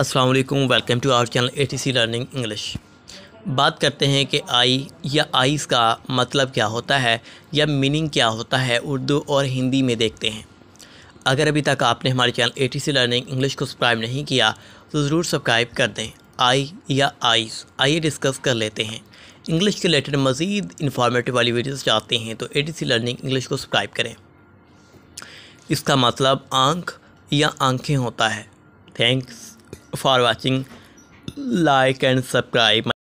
असलकम welcome to our channel A T C learning English बात करते हैं कि आई या आइस का मतलब क्या होता है या मीनिंग क्या होता है उर्दू और हिंदी में देखते हैं अगर अभी तक आपने हमारे channel A T C learning English को सब्सक्राइब नहीं किया तो ज़रूर सब्सक्राइब कर दें आई या आइस आइए डिस्कस कर लेते हैं इंग्लिश के रिलेटेड मज़ीद इंफॉर्मेटिव वाली वीडियोज़ चाहते हैं तो A T C learning English को सब्सक्राइब करें इसका मतलब आँख या आँखें होता है thanks for watching like and subscribe